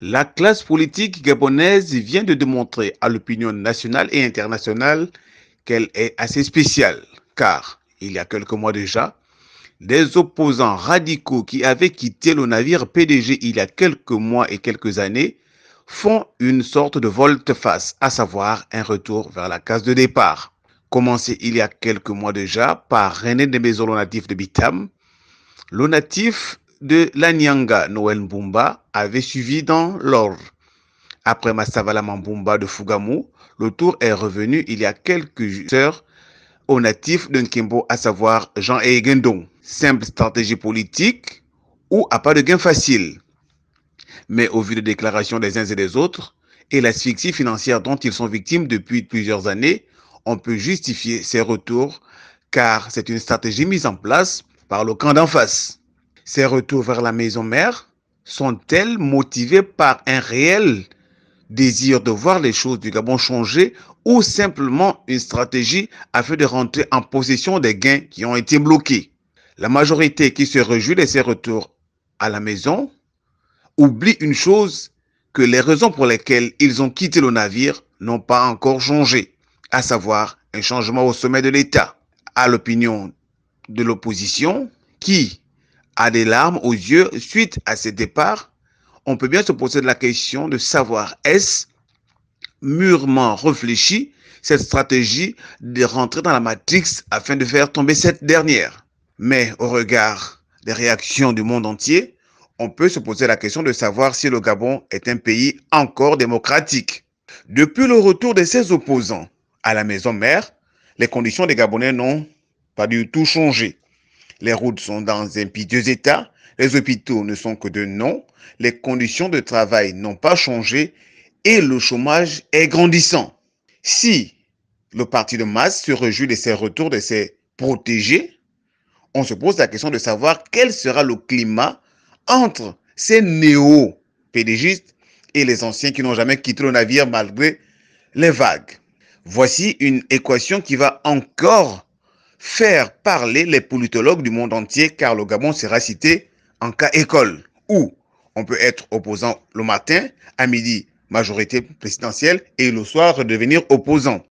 La classe politique gabonaise vient de démontrer à l'opinion nationale et internationale qu'elle est assez spéciale, car il y a quelques mois déjà, des opposants radicaux qui avaient quitté le navire PDG il y a quelques mois et quelques années font une sorte de volte-face, à savoir un retour vers la case de départ. Commencé il y a quelques mois déjà par René maisons le natif de Bitam, le natif de Lanyanga, Noël Mbumba, avait suivi dans l'ordre. Après Massavala Mambumba de Fugamu, le tour est revenu il y a quelques heures aux natifs d'un Kimbo, à savoir Jean Egendon. Simple stratégie politique ou à pas de gain facile. Mais au vu des déclarations des uns et des autres et l'asphyxie financière dont ils sont victimes depuis plusieurs années, on peut justifier ces retours car c'est une stratégie mise en place par le camp d'en face. Ces retours vers la maison mère sont-elles motivées par un réel désir de voir les choses du Gabon changer ou simplement une stratégie afin de rentrer en possession des gains qui ont été bloqués La majorité qui se réjouit de ces retours à la maison oublie une chose que les raisons pour lesquelles ils ont quitté le navire n'ont pas encore changé, à savoir un changement au sommet de l'État. À l'opinion de l'opposition, qui a des larmes aux yeux suite à ses départs, on peut bien se poser la question de savoir est-ce mûrement réfléchi cette stratégie de rentrer dans la matrix afin de faire tomber cette dernière. Mais au regard des réactions du monde entier, on peut se poser la question de savoir si le Gabon est un pays encore démocratique. Depuis le retour de ses opposants à la maison mère, les conditions des Gabonais n'ont pas du tout changé. Les routes sont dans un piteux état, les hôpitaux ne sont que de nom, les conditions de travail n'ont pas changé et le chômage est grandissant. Si le parti de masse se réjouit de ses retours, de ses protégés, on se pose la question de savoir quel sera le climat entre ces néo-pédégistes et les anciens qui n'ont jamais quitté le navire malgré les vagues. Voici une équation qui va encore faire parler les politologues du monde entier car le Gabon sera cité en cas école où on peut être opposant le matin, à midi majorité présidentielle et le soir redevenir opposant.